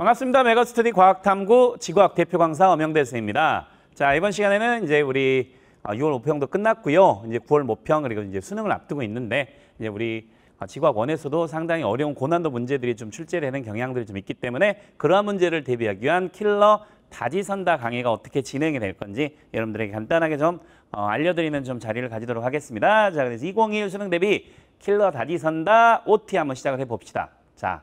반갑습니다. 메가스터디 과학탐구 지구학 대표 강사 엄영대 선생입니다. 자, 이번 시간에는 이제 우리 6월 아, 5평도 끝났고요. 이제 9월 모평 그리고 이제 수능을 앞두고 있는데 이제 우리 아, 지구학원에서도 상당히 어려운 고난도 문제들이 좀 출제되는 경향들이 좀 있기 때문에 그러한 문제를 대비하기 위한 킬러 다지선다 강의가 어떻게 진행이 될 건지 여러분들에게 간단하게 좀 어, 알려드리는 좀 자리를 가지도록 하겠습니다. 자, 그래서 2021 수능 대비 킬러 다지선다 OT 한번 시작을 해봅시다. 자,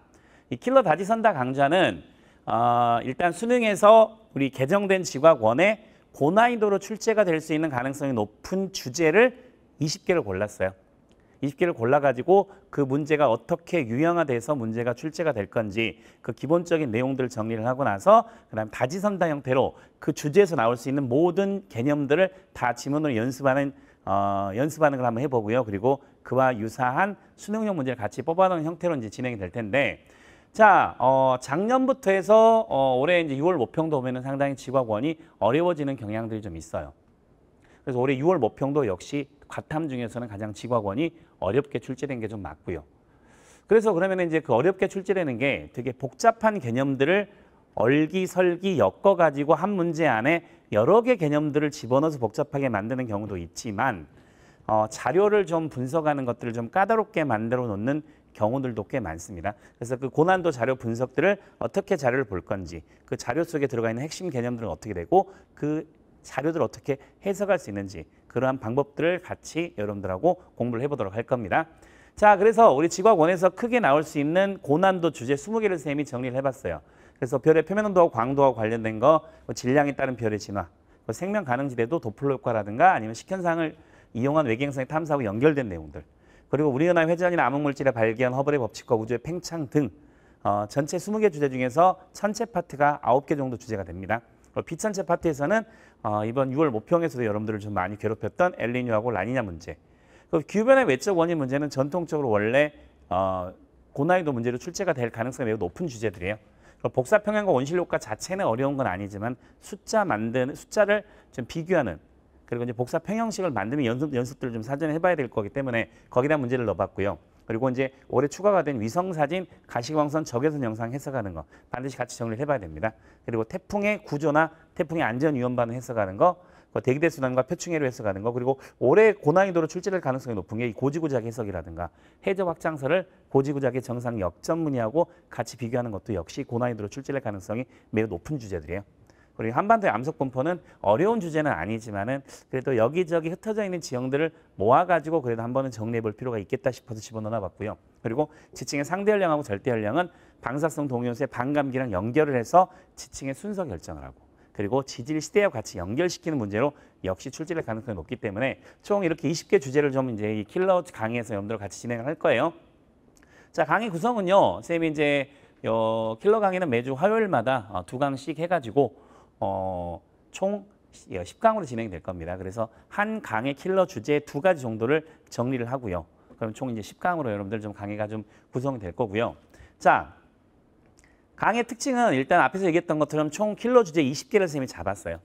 이 킬러 다지 선다 강좌는 어, 일단 수능에서 우리 개정된 지각원에 고난이도로 출제가 될 수 있는 가능성이 높은 주제를 20개를 골랐어요. 20개를 골라가지고 그 문제가 어떻게 유형화돼서 문제가 출제가 될 건지 그 기본적인 내용들을 정리를 하고 나서 그다음 다지선다 형태로 그 주제에서 나올 수 있는 모든 개념들을 다 지문으로 연습하는 어, 연습하는 걸 한번 해보고요. 그리고 그와 유사한 수능형 문제를 같이 뽑아놓은 형태로 이제 진행이 될 텐데 자, 어, 작년부터 해서 어, 올해 이제 6월 모평도 보면 상당히 직구학원이 어려워지는 경향들이 좀 있어요. 그래서 올해 6월 모평도 역시 과탐 중에서는 가장 직구학원이 어렵게 출제된 게 좀 맞고요. 그래서 그러면 이제 그 어렵게 출제되는 게 되게 복잡한 개념들을 얼기설기 엮어가지고 한 문제 안에 여러 개 개념들을 집어넣어서 복잡하게 만드는 경우도 있지만 어, 자료를 좀 분석하는 것들을 좀 까다롭게 만들어 놓는 경우들도 꽤 많습니다. 그래서 그 고난도 자료 분석들을 어떻게 자료를 볼 건지 그 자료 속에 들어가 있는 핵심 개념들은 어떻게 되고 그 자료들을 어떻게 해석할 수 있는지 그러한 방법들을 같이 여러분들하고 공부를 해보도록 할 겁니다. 자, 그래서 우리 지각원에서 크게 나올 수 있는 고난도 주제 20개를 선생님이 정리를 해봤어요. 그래서 별의 표면 온도와 광도와 관련된 거, 뭐 질량에 따른 별의 진화, 뭐 생명 가능지대도 도플러 효과라든가 아니면 식현상을 이용한 외계행성의 탐사하고 연결된 내용들 그리고 우리은하 회전이나 암흑물질의 발견, 허블의 법칙과 우주의 팽창 등 어, 전체 20개 주제 중에서 천체 파트가 9개 정도 주제가 됩니다. 비천체 파트에서는 어, 이번 6월 모평에서도 여러분들을 좀 많이 괴롭혔던 엘리뇨하고 라니냐 문제. 그기후변의 외적 원인 문제는 전통적으로 원래 어, 고난이도 문제로 출제가 될 가능성이 매우 높은 주제들이에요. 복사평형과 원실효과 자체는 어려운 건 아니지만 숫자 만드는 숫자를 좀 비교하는 그리고 이제 복사 평형식을 만드는 연습, 연습들을 좀 사전에 해봐야 될 거기 때문에 거기다 문제를 넣어봤고요. 그리고 이제 올해 추가가 된 위성사진, 가시광선, 적외선 영상 해석하는 거 반드시 같이 정리를 해봐야 됩니다. 그리고 태풍의 구조나 태풍의 안전위험반응 해석하는 거, 그 대기대 수단과 표충해로 해석하는 거, 그리고 올해 고난이도로 출제될 가능성이 높은 게 이 고지구작 해석이라든가 해저확장설을 고지구작의 정상 역전 문의하고 같이 비교하는 것도 역시 고난이도로 출제될 가능성이 매우 높은 주제들이에요. 우리 한반도의 암석 분포는 어려운 주제는 아니지만은 그래도 여기저기 흩어져 있는 지형들을 모아가지고 그래도 한 번은 정리해 볼 필요가 있겠다 싶어서 집어넣어 봤고요. 그리고 지층의 상대열량하고절대열량은 방사성 동위원소의 반감기랑 연결을 해서 지층의 순서 결정을 하고 그리고 지질 시대와 같이 연결시키는 문제로 역시 출제될 가능성이 높기 때문에 총 이렇게 20개 주제를 좀 이제 이 킬러 강의에서 여러분들 같이 진행을 할 거예요. 자, 강의 구성은요. 쌤이 이제 어, 킬러 강의는 매주 화요일마다 어, 두 강씩 해가지고 어, 총 10강으로 예, 진행될 겁니다. 그래서 한 강의 킬러 주제 두 가지 정도를 정리를 하고요. 그럼 총 이제 10강으로 여러분들 좀 강의가 좀 구성될 거고요. 자, 강의 특징은 일단 앞에서 얘기했던 것처럼 총 킬러 주제 20개를 선생님이 잡았어요.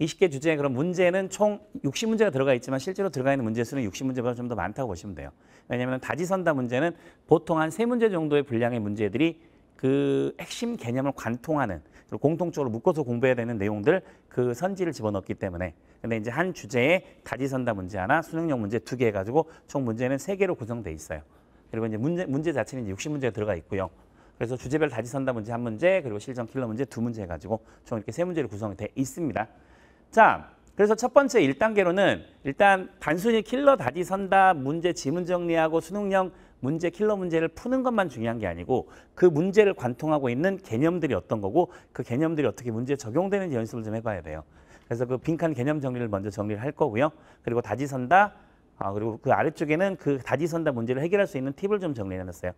20개 주제에 그럼 문제는 총 60문제가 들어가 있지만 실제로 들어가 있는 문제 수는 60문제보다 좀 더 많다고 보시면 돼요. 왜냐하면 다지선다 문제는 보통 한 세문제 정도의 분량의 문제들이 그 핵심 개념을 관통하는 그리고 공통적으로 묶어서 공부해야 되는 내용들 그 선지를 집어넣기 때문에 근데 이제 한 주제에 다지선다 문제 하나, 수능형 문제 두 개 해가지고 총 문제는 세 개로 구성돼 있어요. 그리고 이제 문제 문제 자체는 육십 문제가 들어가 있고요. 그래서 주제별 다지선다 문제 한 문제, 그리고 실전 킬러 문제 두 문제 해가지고 총 이렇게 세 문제로 구성이 돼 있습니다. 자, 그래서 첫 번째 일단계로는 일단 단순히 킬러 다지선다 문제 지문 정리하고 수능형 문제 킬러 문제를 푸는 것만 중요한 게 아니고 그 문제를 관통하고 있는 개념들이 어떤 거고 그 개념들이 어떻게 문제에 적용되는지 연습을 좀 해봐야 돼요. 그래서 그 빈칸 개념 정리를 먼저 정리를 할 거고요. 그리고 다지선다 아, 그리고 그 아래쪽에는 그 다지선다 문제를 해결할 수 있는 팁을 좀 정리해놨어요.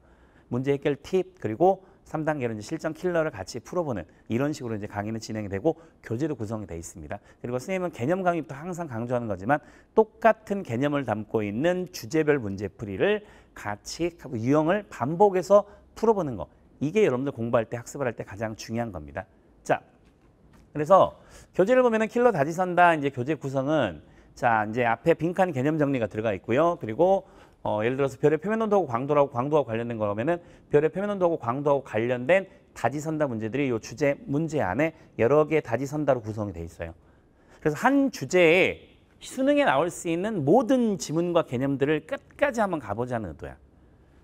문제 해결 팁 그리고 3단계로 이제 실전 킬러를 같이 풀어보는 이런 식으로 이제 강의는 진행이 되고 교재도 구성이 돼 있습니다. 그리고 선생님은 개념 강의부터 항상 강조하는 거지만 똑같은 개념을 담고 있는 주제별 문제풀이를 같이 유형을 반복해서 풀어보는 거. 이게 여러분들 공부할 때 학습을 할 때 가장 중요한 겁니다. 자, 그래서 교재를 보면은 킬러 다지선다 이제 교재 구성은 자 이제 앞에 빈칸 개념 정리가 들어가 있고요. 그리고 어, 예를 들어서 별의 표면온도하고 광도라고 광도와 관련된 거라면은 별의 표면온도하고 광도하고 관련된 다지선다 문제들이 요 주제 문제 안에 여러 개의 다지선다로 구성이 돼 있어요. 그래서 한 주제에 수능에 나올 수 있는 모든 지문과 개념들을 끝까지 한번 가보자는 의도야.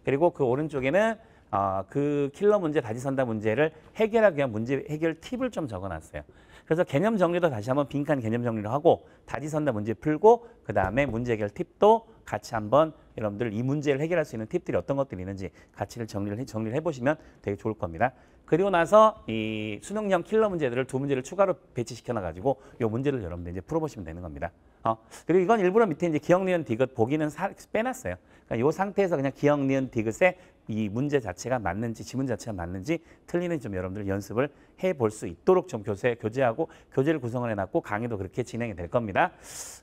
그리고 그 오른쪽에는 어, 그 킬러 문제, 다지선다 문제를 해결하기 위한 문제 해결 팁을 좀 적어놨어요. 그래서 개념 정리도 다시 한번 빈칸 개념 정리를 하고 다지선다 문제 풀고 그 다음에 문제 해결 팁도 같이 한번 여러분들 이 문제를 해결할 수 있는 팁들이 어떤 것들이 있는지 같이를 정리를 해, 정리를 해보시면 되게 좋을 겁니다. 그리고 나서 이 수능형 킬러 문제들을 두 문제를 추가로 배치시켜놔가지고 요 문제를 여러분들 이제 풀어보시면 되는 겁니다. 어, 그리고 이건 일부러 밑에 이제 기억, 니은, 디귿, 보기는 사, 빼놨어요. 그러니까 이 상태에서 그냥 기억, 니은, 디귿에 이 문제 자체가 맞는지 지문 자체가 맞는지 틀리는지 좀 여러분들 연습을 해 볼 수 있도록 좀 교재, 교재하고 교재를 구성을 해놨고 강의도 그렇게 진행이 될 겁니다.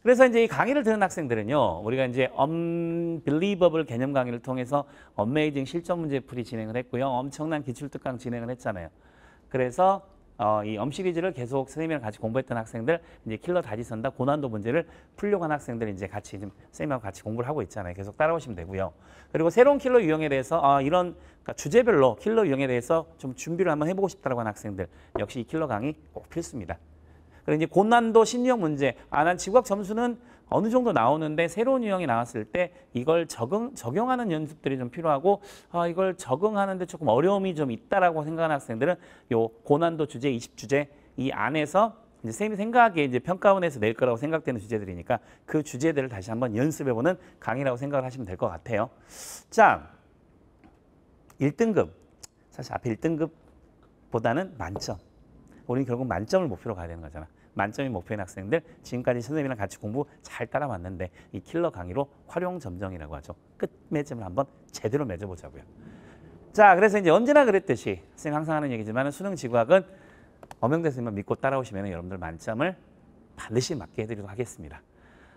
그래서 이제 이 강의를 듣는 학생들은요. 우리가 이제 Unbelievable 개념 강의를 통해서 Amazing 실전 문제풀이 진행을 했고요. 엄청난 기출특강 진행을 했잖아요. 그래서 어, 이엄 시리즈를 계속 선생님이랑 같이 공부했던 학생들 이제 킬러 다지 선다 고난도 문제를 풀려고 한 학생들 이제 같이 지 선생님하고 같이 공부를 하고 있잖아요. 계속 따라오시면 되고요. 그리고 새로운 킬러 유형에 대해서 아, 이런 그러니까 주제별로 킬러 유형에 대해서 좀 준비를 한번 해보고 싶다라고 한 학생들 역시 이 킬러 강의 꼭 필수입니다. 그리고 이제 고난도 심리형 문제 아난 지구학 점수는 어느 정도 나오는데 새로운 유형이 나왔을 때 이걸 적응, 적용하는 연습들이 좀 필요하고 아, 이걸 적응하는데 조금 어려움이 좀 있다라고 생각하는 학생들은 요 고난도 주제 20주제 이 안에서 이제 쌤이 생각하기에 이제 평가원에서 낼 거라고 생각되는 주제들이니까 그 주제들을 다시 한번 연습해보는 강의라고 생각을 하시면 될 것 같아요. 자, 1등급. 사실 앞에 1등급보다는 만점. 우리는 결국 만점을 목표로 가야 되는 거잖아. 만점이 목표인 학생들 지금까지 선생님이랑 같이 공부 잘 따라왔는데 이 킬러 강의로 활용 점정이라고 하죠. 끝맺음을 한번 제대로 맺어보자고요. 자, 그래서 이제 언제나 그랬듯이 선생님 항상 하는 얘기지만 수능 지구학은 엄영대 선생님만 믿고 따라오시면 여러분들 만점을 반드시 맞게 해드리도록 하겠습니다.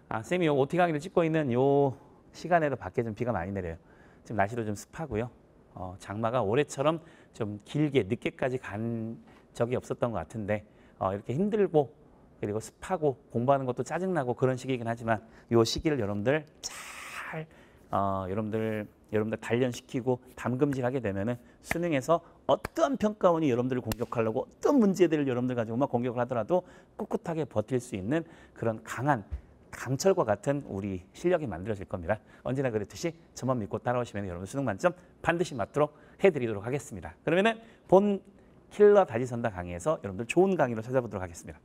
아, 선생님이 요 OT 강의를 찍고 있는 요 시간에도 밖에 좀 비가 많이 내려요. 지금 날씨도 좀 습하고요. 어, 장마가 올해처럼 좀 길게 늦게까지 간 적이 없었던 것 같은데 어, 이렇게 힘들고 그리고 습하고 공부하는 것도 짜증나고 그런 시기이긴 하지만 요 시기를 여러분들 잘 어, 여러분들 여러분들 단련시키고 담금질하게 되면은 수능에서 어떠한 평가원이 여러분들을 공격하려고 어떤 문제들을 여러분들 가지고 막 공격을 하더라도 꿋꿋하게 버틸 수 있는 그런 강한 강철과 같은 우리 실력이 만들어질 겁니다. 언제나 그랬듯이 저만 믿고 따라오시면 여러분 수능 만점 반드시 맞도록 해드리도록 하겠습니다. 그러면은 본 킬러 다지선다 강의에서 여러분들 좋은 강의로 찾아보도록 하겠습니다.